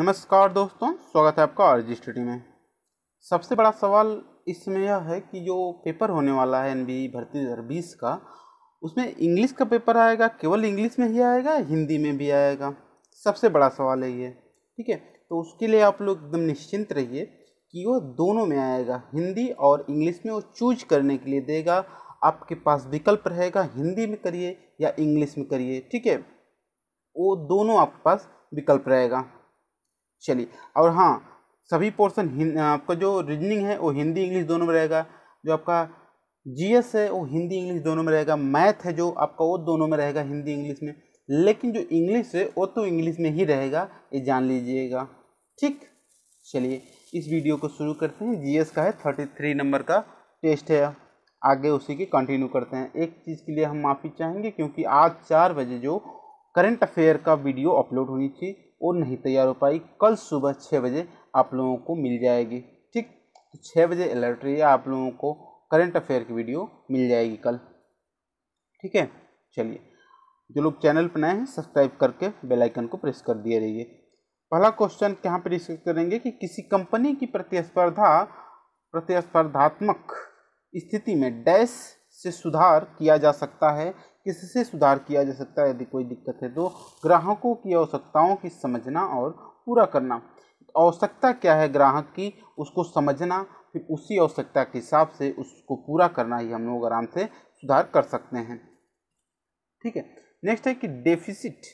नमस्कार दोस्तों स्वागत है आपका आर स्टडी में सबसे बड़ा सवाल इसमें यह है कि जो पेपर होने वाला है एन e भर्ती दो बीस का उसमें इंग्लिश का पेपर आएगा केवल इंग्लिश में ही आएगा हिंदी में भी आएगा सबसे बड़ा सवाल है ये ठीक है तो उसके लिए आप लोग एकदम निश्चिंत रहिए कि वो दोनों में आएगा हिंदी और इंग्लिश में वो चूज करने के लिए देगा आपके पास विकल्प रहेगा हिंदी में करिए या इंग्लिश में करिए ठीक है वो दोनों आपके पास विकल्प रहेगा चलिए और हाँ सभी पोर्सन आपका जो रीजनिंग है वो हिंदी इंग्लिश दोनों में रहेगा जो आपका जीएस है वो हिंदी इंग्लिश दोनों में रहेगा मैथ है जो आपका वो दोनों में रहेगा हिंदी इंग्लिश में लेकिन जो इंग्लिश है वो तो इंग्लिश में ही रहेगा ये जान लीजिएगा ठीक चलिए इस वीडियो को शुरू करते हैं जीएस का है थर्टी थ्री नंबर का टेस्ट है आगे उसी की कंटिन्यू करते हैं एक चीज़ के लिए हम माफ़ी चाहेंगे क्योंकि आज चार बजे जो करंट अफेयर का वीडियो अपलोड होनी थी वो नहीं तैयार हो पाई कल सुबह छः बजे आप लोगों को मिल जाएगी ठीक तो छः बजे अलर्ट रहिए आप लोगों को करंट अफेयर की वीडियो मिल जाएगी कल ठीक है चलिए जो लोग चैनल पर नए हैं सब्सक्राइब करके बेल आइकन को प्रेस कर दिए रहिए पहला क्वेश्चन यहाँ पर डिस्कस करेंगे कि किसी कंपनी की प्रतिस्पर्धा प्रतिस्पर्धात्मक स्थिति में डैश से सुधार किया जा सकता है किससे सुधार किया जा सकता है यदि कोई दिक्कत है तो ग्राहकों की आवश्यकताओं की समझना और पूरा करना आवश्यकता क्या है ग्राहक की उसको समझना फिर उसी आवश्यकता के हिसाब से उसको पूरा करना ही हम लोग आराम से सुधार कर सकते हैं ठीक है नेक्स्ट है कि डेफिसिट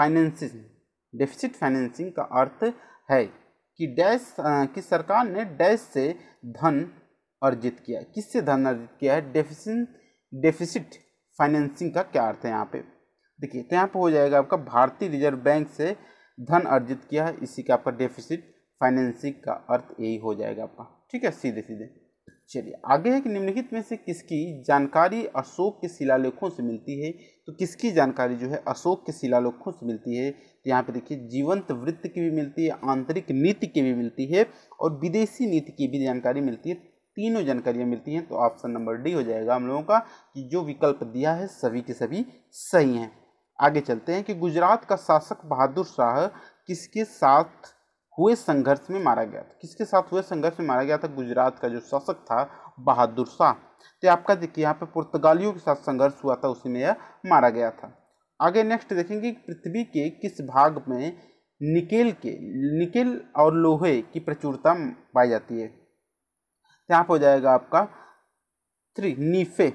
फाइनेंसिंग डेफिसिट फाइनेंसिंग का अर्थ है कि डैश कि सरकार ने डैश से धन अर्जित किया किससे धन अर्जित किया है डेफिसिट डेफिसिट फाइनेंसिंग का क्या अर्थ है यहाँ पे देखिए तो यहाँ पे हो जाएगा आपका भारतीय रिजर्व बैंक से धन अर्जित किया है इसी का आपका डेफिसिट फाइनेंसिंग का अर्थ यही हो जाएगा आपका ठीक है सीधे सीधे चलिए आगे है कि निम्नलिखित में से किसकी जानकारी अशोक के शिलालेखों से मिलती है तो किसकी जानकारी जो है अशोक के शिलालेखों से मिलती है तो यहाँ पे देखिए जीवंत वृत्त की भी मिलती है आंतरिक नीति की भी मिलती है और विदेशी नीति की भी जानकारी मिलती है तीनों जानकारियाँ मिलती हैं तो ऑप्शन नंबर डी हो जाएगा हम लोगों का कि जो विकल्प दिया है सभी के सभी सही हैं आगे चलते हैं कि गुजरात का शासक बहादुर शाह किसके साथ हुए संघर्ष में मारा गया था किसके साथ हुए संघर्ष में मारा गया था गुजरात का जो शासक था बहादुर शाह तो आपका देखिए यहाँ पे पुर्तगालियों के साथ संघर्ष हुआ था उसी में यह मारा गया था आगे नेक्स्ट देखेंगे पृथ्वी के किस भाग में निकेल के निकेल और लोहे की प्रचुरता पाई जाती है यहाँ पे हो जाएगा आपका थ्री नीफे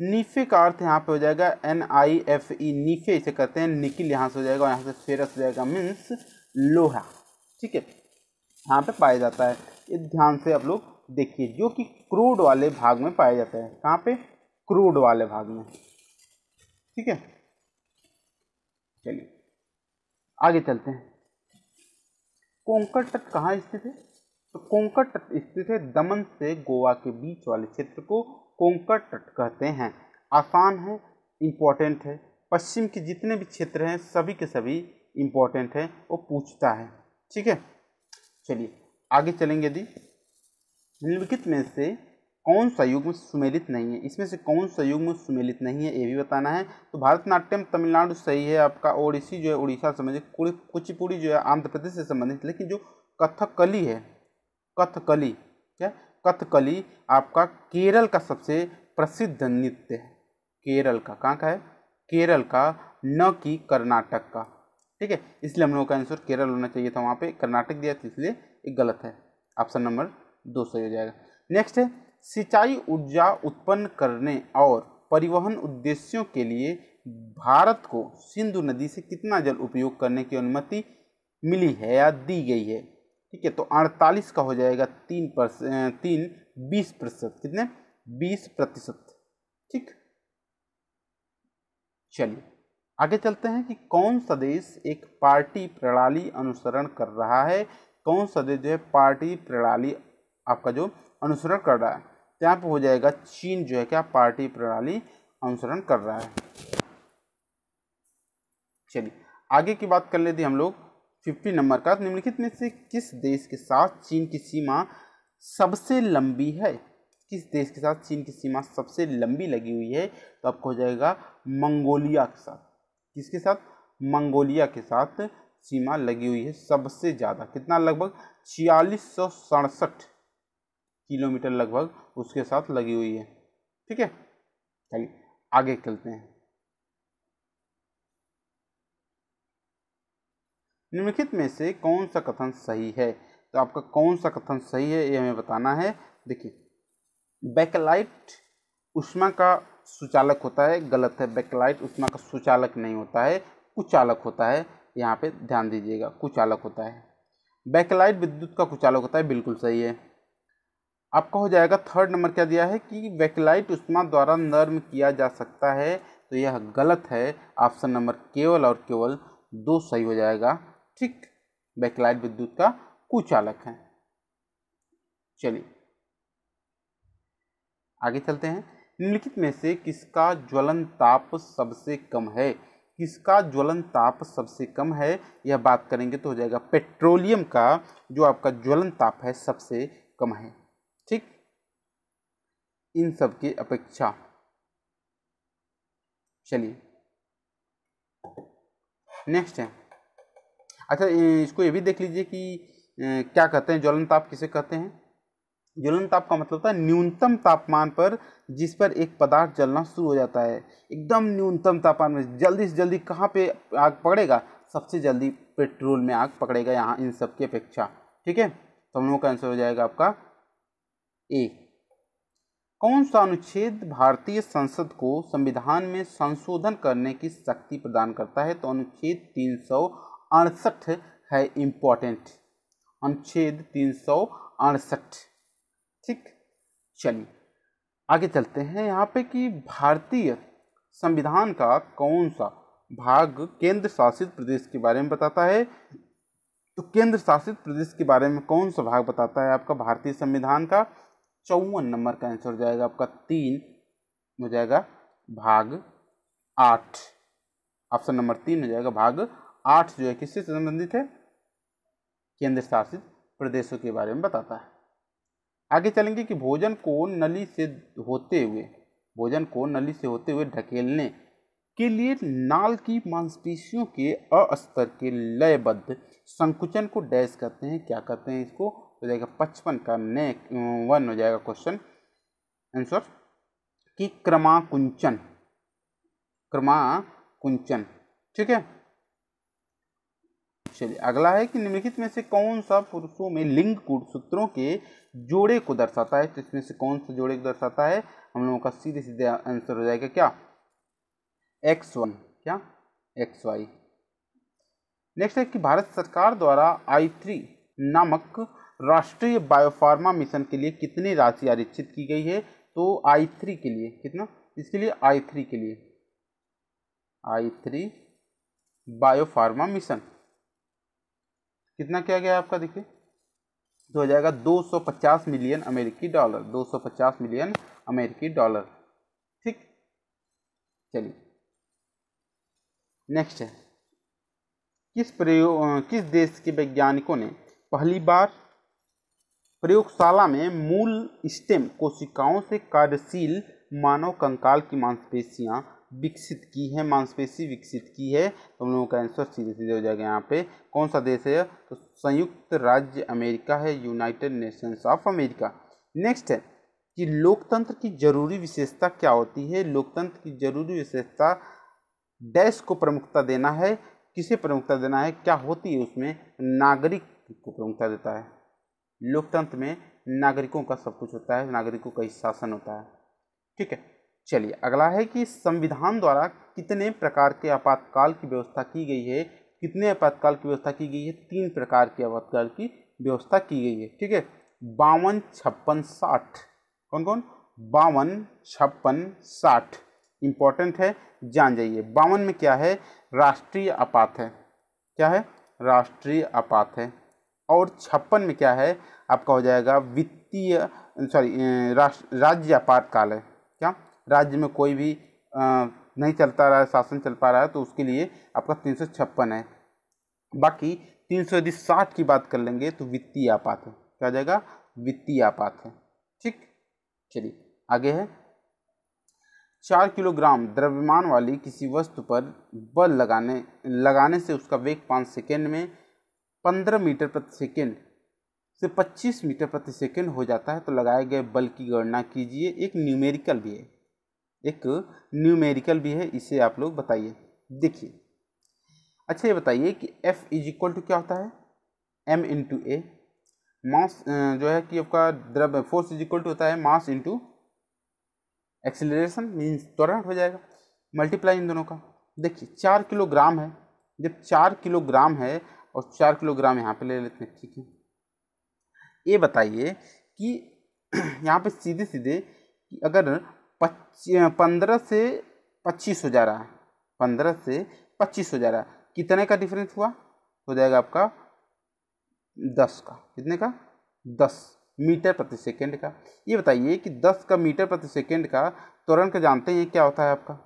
नीफे का अर्थ यहाँ पे हो जाएगा एन आई एफ ई नीफे इसे कहते हैं निकिल यहाँ से हो जाएगा और यहाँ से फेरस हो जाएगा मीन्स लोहा ठीक है यहाँ पे पाया जाता है ये ध्यान से आप लोग देखिए जो कि क्रूड वाले भाग में पाया जाता है कहाँ पे क्रूड वाले भाग में ठीक है चलिए आगे चलते हैं कोंकण तक कहाँ स्थित है तो कोंकण तट स्थित है दमन से गोवा के बीच वाले क्षेत्र को कोंकण तट कहते हैं आसान है इम्पोर्टेंट है पश्चिम के जितने भी क्षेत्र हैं सभी के सभी इम्पॉर्टेंट हैं वो पूछता है ठीक है चलिए आगे चलेंगे यदि निम्नलिखित में से कौन सा युग्म सुमेलित नहीं है इसमें से कौन सा युग्म सुमेलित नहीं है ये भी बताना है तो भारतनाट्यम तमिलनाडु सही है आपका ओडिसी जो है उड़ीसा से संबंधित कुचिपुड़ी जो है आंध्र प्रदेश से संबंधित लेकिन जो कथकली है कथकली क्या कथकली आपका केरल का सबसे प्रसिद्ध नृत्य है केरल का कहाँ का है केरल का न कि कर्नाटक का ठीक है इसलिए हम लोगों का आंसर केरल होना चाहिए था वहाँ पे कर्नाटक दिया था इसलिए एक गलत है ऑप्शन नंबर दो सही हो जाएगा नेक्स्ट है सिंचाई ऊर्जा उत्पन्न करने और परिवहन उद्देश्यों के लिए भारत को सिंधु नदी से कितना जल उपयोग करने की अनुमति मिली है या दी गई है ठीक है तो अड़तालीस का हो जाएगा तीन परसेंट तीन बीस प्रतिशत कितने बीस प्रतिशत ठीक चलिए आगे चलते हैं कि कौन सा देश एक पार्टी प्रणाली अनुसरण कर रहा है कौन सा देश जो है पार्टी प्रणाली आपका जो अनुसरण कर रहा है तो यहाँ पर हो जाएगा चीन जो है क्या पार्टी प्रणाली अनुसरण कर रहा है चलिए आगे की बात कर लेते हम लोग फिफ्टी नंबर का निम्नलिखित में से किस देश के साथ चीन की सीमा सबसे लंबी है किस देश के साथ चीन की सीमा सबसे लंबी लगी हुई है तो आपको हो जाएगा मंगोलिया के साथ किसके साथ मंगोलिया के साथ सीमा लगी हुई है सबसे ज़्यादा कितना लगभग छियालीस सौ सड़सठ किलोमीटर लगभग उसके साथ लगी हुई है ठीक है चलिए आगे चलते हैं निम्नलिखित में से कौन सा कथन सही है तो आपका कौन सा कथन सही है ये हमें बताना है देखिए बैकलाइट उष्मा का सुचालक होता है गलत है बैकलाइट उष्मा का सुचालक नहीं होता है कुचालक होता है यहाँ पे ध्यान दीजिएगा कुचालक होता है बैकलाइट विद्युत का कुचालक होता है बिल्कुल सही है आपका हो जाएगा थर्ड नंबर क्या दिया है कि बैकलाइट उष्मा द्वारा नर्म किया जा सकता है तो यह गलत है ऑप्शन नंबर केवल और केवल दो सही हो जाएगा ठीक बैकलाइट विद्युत का कुचालक है चलिए आगे चलते हैं निम्नलिखित में से किसका ज्वलन ताप सबसे कम है किसका ज्वलन ताप सबसे कम है यह बात करेंगे तो हो जाएगा पेट्रोलियम का जो आपका ज्वलन ताप है सबसे कम है ठीक इन सब की अपेक्षा चलिए नेक्स्ट है अच्छा इसको ये भी देख लीजिए कि क्या कहते हैं ज्वलन ताप किसे कहते हैं ज्वलन ताप का मतलब होता है न्यूनतम तापमान पर जिस पर एक पदार्थ जलना शुरू हो जाता है एकदम न्यूनतम तापमान में जल्दी से जल्दी कहाँ पे आग पकड़ेगा सबसे जल्दी पेट्रोल में आग पकड़ेगा यहाँ इन सब की अपेक्षा ठीक है तो हम लोगों का आंसर हो जाएगा आपका ए कौन सा अनुच्छेद भारतीय संसद को संविधान में संशोधन करने की शक्ति प्रदान करता है तो अनुच्छेद तीन सौ अड़सठ है इम्पोर्टेंट अनुच्छेद तीन सौ अड़सठ ठीक चलिए आगे चलते हैं यहाँ पे कि भारतीय संविधान का कौन सा भाग केंद्र शासित प्रदेश के बारे में बताता है तो केंद्र शासित प्रदेश के बारे में कौन सा भाग बताता है आपका भारतीय संविधान का चौवन नंबर का आंसर हो जाएगा आपका तीन हो जाएगा भाग आठ ऑप्शन नंबर तीन हो जाएगा भाग आठ जो है किससे संबंधित है केंद्र शासित प्रदेशों के बारे में बताता है आगे चलेंगे कि भोजन को नली से होते हुए भोजन को नली से होते हुए ढकेलने के लिए नाल की मांसपेशियों के अस्तर के लयबद्ध संकुचन को डैश करते हैं क्या करते हैं इसको हो जाएगा पचपन का ने वन हो जाएगा क्वेश्चन आंसर कि क्रमाकुंचन क्रमाकुंचन ठीक है चलिए अगला है कि निम्नलिखित में से कौन सा पुरुषों में लिंग कूट सूत्रों के जोड़े को दर्शाता है तो इसमें से कौन सा जोड़े को दर्शाता है हम लोगों का सीधे सीधे आंसर हो जाएगा क्या एक्स वन क्या एक्स वाई नेक्स्ट है कि भारत सरकार द्वारा आई थ्री नामक राष्ट्रीय बायोफार्मा मिशन के लिए कितनी राशि आरक्षित की गई है तो आई थ्री के लिए कितना इसके लिए आई थ्री के लिए आई थ्री बायोफार्मा मिशन कितना क्या गया आपका देखिए तो हो जाएगा 250 मिलियन अमेरिकी डॉलर 250 मिलियन अमेरिकी डॉलर ठीक चलिए नेक्स्ट है किस प्रयोग किस देश के वैज्ञानिकों ने पहली बार प्रयोगशाला में मूल स्टेम कोशिकाओं से कार्यशील मानव कंकाल की मांसपेशियां विकसित की है मांसपेशी विकसित की है तो हम लोगों का आंसर सीधे सीधे हो जाएगा यहाँ पे कौन सा देश है तो संयुक्त राज्य अमेरिका है United Nations of America next है कि लोकतंत्र की जरूरी विशेषता क्या होती है लोकतंत्र की जरूरी विशेषता डैश को प्रमुखता देना है किसे प्रमुखता देना है क्या होती है उसमें नागरिक को प्रमुखता देता है लोकतंत्र में नागरिकों का सब कुछ होता है नागरिकों का ही शासन होता है ठीक है चलिए अगला है कि संविधान द्वारा कितने प्रकार के आपातकाल की व्यवस्था की गई है कितने आपातकाल की व्यवस्था की गई है तीन प्रकार की आपातकाल की व्यवस्था की गई है ठीक है बावन छप्पन साठ कौन कौन बावन छप्पन साठ इम्पॉर्टेंट है जान जाइए बावन में क्या है राष्ट्रीय आपात है क्या है राष्ट्रीय आपात है और छप्पन में क्या है आपका हो जाएगा वित्तीय सॉरी राज्य आपातकाल है क्या राज्य में कोई भी आ, नहीं चलता रहा है शासन चल पा रहा है तो उसके लिए आपका तीन सौ छप्पन है बाकी तीन सौ यदि साठ की बात कर लेंगे तो वित्तीय आपात है क्या जाएगा वित्तीय आपात है ठीक चलिए आगे है चार किलोग्राम द्रव्यमान वाली किसी वस्तु पर बल लगाने लगाने से उसका वेग पाँच सेकेंड में पंद्रह मीटर प्रति सेकेंड से पच्चीस मीटर प्रति सेकेंड हो जाता है तो लगाए गए बल की गणना कीजिए एक न्यूमेरिकल भी है एक न्यूमेरिकल भी है इसे आप लोग बताइए देखिए अच्छा ये बताइए कि एफ इज इक्वल टू क्या होता है एम इंटू ए मास जो है कि आपका द्रव फोर्स इज इक्वल टू होता है मास इंटू एक्सेलरेशन मीन्स त्वरण हो जाएगा मल्टीप्लाई इन दोनों का देखिए चार किलोग्राम है जब चार किलोग्राम है और चार किलोग्राम यहाँ पे ले लेते हैं ठीक है ये बताइए कि यहाँ पे सीधे सीधे कि अगर पंद्रह से पच्चीस हो जा रहा है पंद्रह से पच्चीस हो जा रहा है कितने का डिफरेंस हुआ हो जाएगा आपका दस का कितने का दस मीटर प्रति सेकंड का ये बताइए कि दस का मीटर प्रति सेकंड का त्वरण का जानते हैं क्या होता है आपका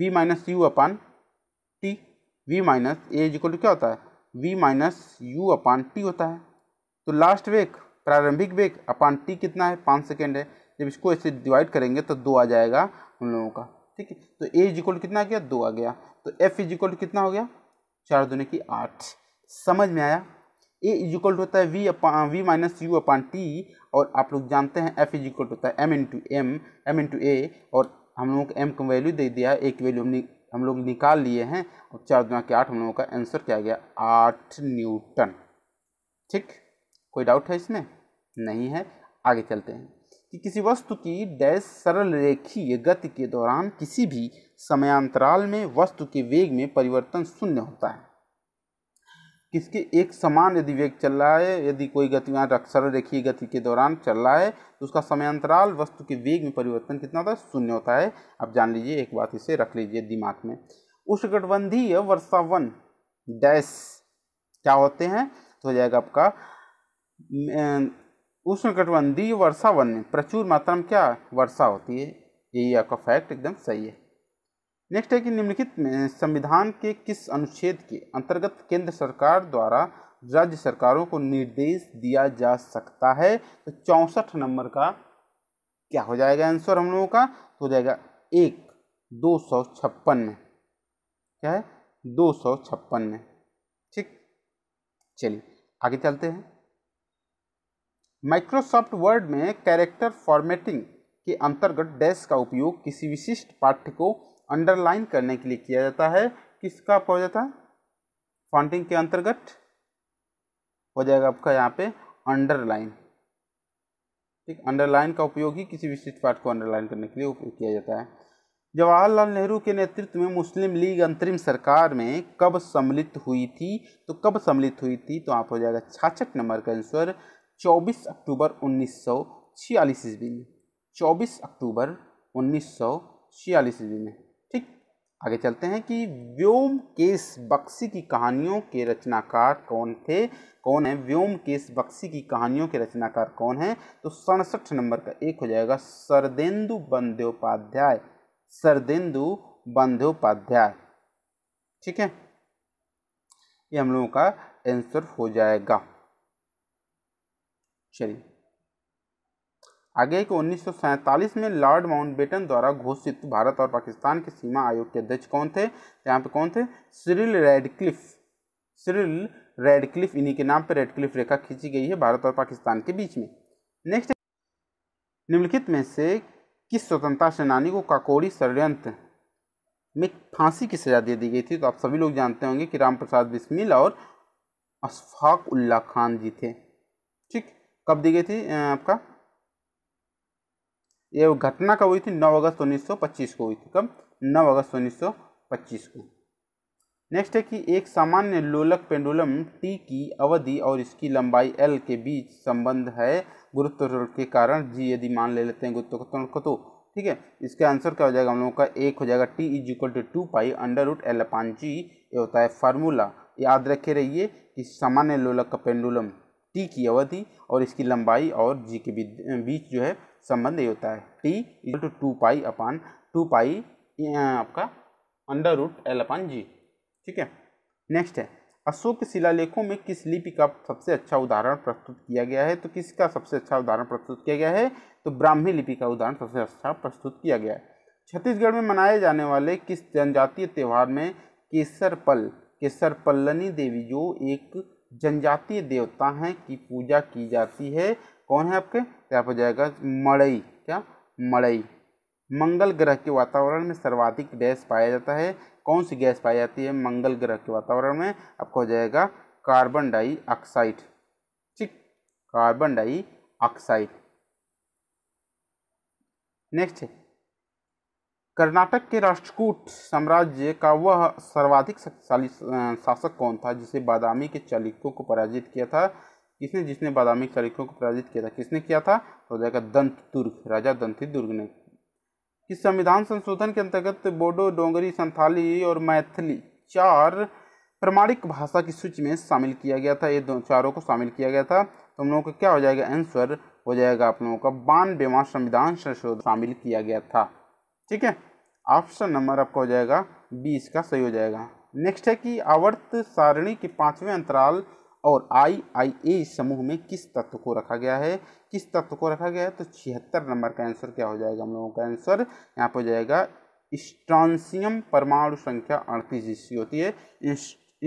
v minus u upon t v minus a is equal to क्या होता है v minus u upon t होता है तो लास्ट वेक प्रारंभिक वेक अपान टी कितना है पाँच सेकेंड है जब इसको ऐसे डिवाइड करेंगे तो दो आ जाएगा उन लोगों का ठीक है तो ए इज इक्वल कितना आ गया दो आ गया तो एफ इज इक्वल कितना हो गया चार दोने की आठ समझ में आया ए इज इक्वल होता है v upon v minus u upon t और आप लोग जानते हैं एफ इज इक्वल होता है m into m m into a और हम लोगों को एम का वैल्यू दे दिया है ए की वैल्यू हमने हम लोग निकाल लिए हैं और चार दुना के आठ हम लोगों का आंसर क्या गया आठ न्यूटन ठीक कोई डाउट है इसमें नहीं है आगे चलते हैं कि किसी वस्तु की डैश सरल रेखीय गति के दौरान किसी भी समयांतराल में वस्तु के वेग में परिवर्तन शून्य होता है किसके एक समान यदि वेग चल रहा है यदि कोई गतिमान सरल रेखीय गति के दौरान चल रहा है तो उसका समयांतराल वस्तु के वेग में परिवर्तन कितना होता है शून्य होता है आप जान लीजिए एक बात इसे रख लीजिए दिमाग में वर्षा वर्षावन डैश क्या होते हैं तो हो जाएगा आपका उष्णकटिबंधीय वन में प्रचुर मात्रा में क्या वर्षा होती है यही आपका फैक्ट एकदम सही है नेक्स्ट है कि निम्नलिखित में संविधान के किस अनुच्छेद के अंतर्गत केंद्र सरकार द्वारा राज्य सरकारों को निर्देश दिया जा सकता है तो चौंसठ नंबर का क्या हो जाएगा आंसर हम लोगों का तो हो जाएगा एक दो सौ छप्पन में क्या है दो सौ छप्पन में ठीक चलिए आगे चलते हैं माइक्रोसॉफ्ट वर्ड में कैरेक्टर फॉर्मेटिंग के अंतर्गत डैश का उपयोग किसी विशिष्ट पाठ्य को अंडरलाइन करने के लिए किया जाता है किसका हो जाता है फॉन्टिंग के अंतर्गत हो जाएगा आपका यहाँ पे अंडरलाइन ठीक अंडरलाइन का उपयोग ही किसी विशिष्ट पाठ को अंडरलाइन करने के लिए उपयोग किया जाता है जवाहरलाल नेहरू के नेतृत्व में मुस्लिम लीग अंतरिम सरकार में कब सम्मिलित हुई थी तो कब सम्मिलित हुई थी तो आप हो जाएगा छाछठ नंबर का आंसर 24 अक्टूबर छियालीस ईस्वी में 24 अक्टूबर छियालीस ईस्वी में ठीक आगे चलते हैं कि व्योम केस बक्सी की कहानियों के रचनाकार कौन थे कौन है व्योम केस बक्सी की कहानियों के रचनाकार कौन है तो सड़सठ नंबर का एक हो जाएगा सरदेंदु बंदोपाध्याय सरदेंदु बंदोपाध्याय ठीक है ये हम लोगों का आंसर हो जाएगा चलिए आगे कि उन्नीस में लॉर्ड माउंटबेटन द्वारा घोषित भारत और पाकिस्तान के सीमा आयोग के अध्यक्ष कौन थे यहाँ पे कौन थे सिरिल रेडक्लिफ सिरिल रेडक्लिफ इन्हीं के नाम पर रेडक्लिफ रेखा खींची गई है भारत और पाकिस्तान के बीच में नेक्स्ट निम्नलिखित में से किस स्वतंत्रता सेनानी को काकोड़ी षडयंत्र में फांसी की सजा दे दी गई थी तो आप सभी लोग जानते होंगे कि राम प्रसाद बिस्मिल और अशफाक उल्ला खान जी थे ठीक कब दी गई थी आपका ये घटना कब हुई थी 9 अगस्त 1925 को हुई थी कब 9 अगस्त 1925 को नेक्स्ट है कि एक सामान्य लोलक पेंडुलम टी की अवधि और इसकी लंबाई एल के बीच संबंध है गुरुत्व के कारण जी यदि मान ले लेते हैं गुरुत्व को तो, तो ठीक है इसका आंसर क्या हो जाएगा हम लोगों का एक हो जाएगा t is equal to two pi under root l upon g ये होता है फार्मूला याद रखे रहिए कि सामान्य लोलक का पेंडुलम टी की अवधि और इसकी लंबाई और जी के बीच जो है संबंध ये होता है t equal to two pi upon two pi आपका under root l upon g ठीक है नेक्स्ट है अशोक शिलालेखों में किस लिपि का सबसे अच्छा उदाहरण प्रस्तुत किया गया है तो किसका सबसे अच्छा उदाहरण प्रस्तुत किया गया है तो ब्राह्मी लिपि का उदाहरण सबसे अच्छा प्रस्तुत किया गया है छत्तीसगढ़ में मनाए जाने वाले किस जनजातीय त्यौहार में केसर पल केसर पल्लनी देवी जो एक जनजातीय देवता हैं की पूजा की जाती है कौन है आपके यहाँ पर जाएगा मड़ई क्या मड़ई मंगल ग्रह के वातावरण में सर्वाधिक गैस पाया जाता है कौन सी गैस पाई जाती है मंगल ग्रह के वातावरण में आपको हो जाएगा कार्बन डाइऑक्साइड ठीक कार्बन डाइऑक्साइड नेक्स्ट है कर्नाटक के राष्ट्रकूट साम्राज्य का वह सर्वाधिक शक्तिशाली शासक कौन था जिसे बादामी के चालिकों को पराजित किया था किसने जिसने बादामी के चालिकों को पराजित किया था किसने किया था हो जाएगा दंत दुर्ग राजा दंती दुर्ग ने इस संविधान संशोधन के अंतर्गत बोडो डोंगरी संथाली और मैथिली चार प्रमाणिक भाषा की सूची में शामिल किया गया था ये दो चारों को शामिल किया गया था तो हम लोगों का क्या हो जाएगा आंसर हो जाएगा आप लोगों का बानवेवा संविधान संशोधन शामिल किया गया था ठीक है ऑप्शन नंबर आपका हो जाएगा बी इसका सही हो जाएगा नेक्स्ट है कि आवर्त सारणी के पांचवें अंतराल और आई आई ए समूह में किस तत्व को रखा गया है किस तत्व को रखा गया है तो छिहत्तर नंबर का आंसर क्या हो जाएगा हम लोगों का आंसर यहाँ पर हो जाएगा इस्ट्रांसियम परमाणु संख्या अड़तीस जिसकी होती है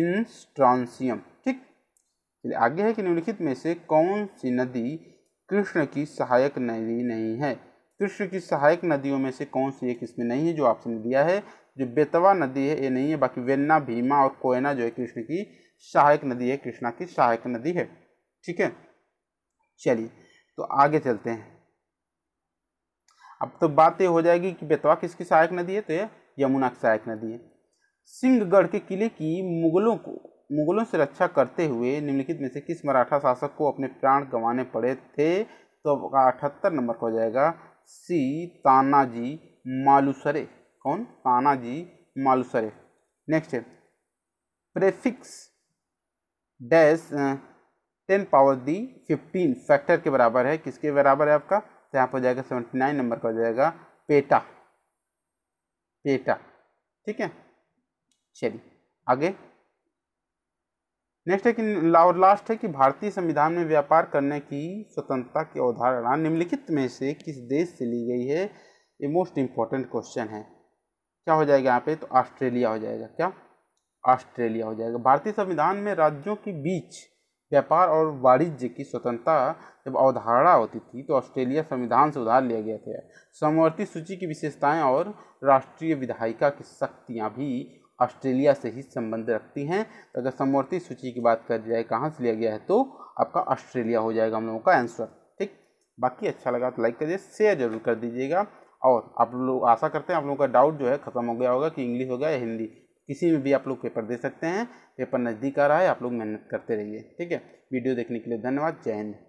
इंस्ट्रांसियम ठीक चलिए आगे है कि निम्नलिखित में से कौन सी नदी कृष्ण की सहायक नदी नहीं है कृष्ण की सहायक नदियों में से कौन सी एक इसमें नहीं है जो ऑप्शन दिया है जो बेतवा नदी है ये नहीं है बाकी वेन्ना भीमा और कोयना जो है कृष्ण की सहायक नदी है कृष्णा की सहायक नदी है ठीक है चलिए तो आगे चलते हैं अब तो बात ये हो जाएगी कि बेतवा किसकी सहायक नदी है तो ये यमुना की सहायक नदी है सिंहगढ़ के किले की मुगलों को मुगलों से रक्षा करते हुए निम्नलिखित में से किस मराठा शासक को अपने प्राण गंवाने पड़े थे तो अठहत्तर नंबर हो जाएगा सी तानाजी मालूसरे कौन तानाजी मालूसरे नेक्स्ट है prefix dash ten power the fifteen factor के बराबर है किसके बराबर है आपका तो यहाँ पर हो जाएगा सेवेंटी नाइन नंबर का हो जाएगा पेटा पेटा ठीक है चलिए आगे नेक्स्ट है कि और लास्ट है कि भारतीय संविधान में व्यापार करने की स्वतंत्रता की अवधारणा निम्नलिखित में से किस देश से ली गई है ये मोस्ट इम्पॉर्टेंट क्वेश्चन है क्या हो जाएगा यहाँ पे तो ऑस्ट्रेलिया हो जाएगा क्या ऑस्ट्रेलिया हो जाएगा भारतीय संविधान में राज्यों के बीच व्यापार और वाणिज्य की स्वतंत्रता जब अवधारणा होती थी तो ऑस्ट्रेलिया संविधान से उधार लिया गया था समवर्ती सूची की विशेषताएं और राष्ट्रीय विधायिका की शक्तियां भी ऑस्ट्रेलिया से ही संबंध रखती हैं तो अगर समवर्ती सूची की बात कर जाए कहाँ से लिया गया है तो आपका ऑस्ट्रेलिया हो जाएगा हम लोगों का आंसर ठीक बाकी अच्छा लगा तो लाइक करिए शेयर जरूर कर दीजिएगा और आप लोग आशा करते हैं आप लोगों का डाउट जो है ख़त्म हो गया होगा कि इंग्लिश हो गया या हिंदी किसी में भी आप लोग पेपर दे सकते हैं पेपर नज़दीक आ रहा है आप लोग मेहनत करते रहिए ठीक है वीडियो देखने के लिए धन्यवाद जय हिंद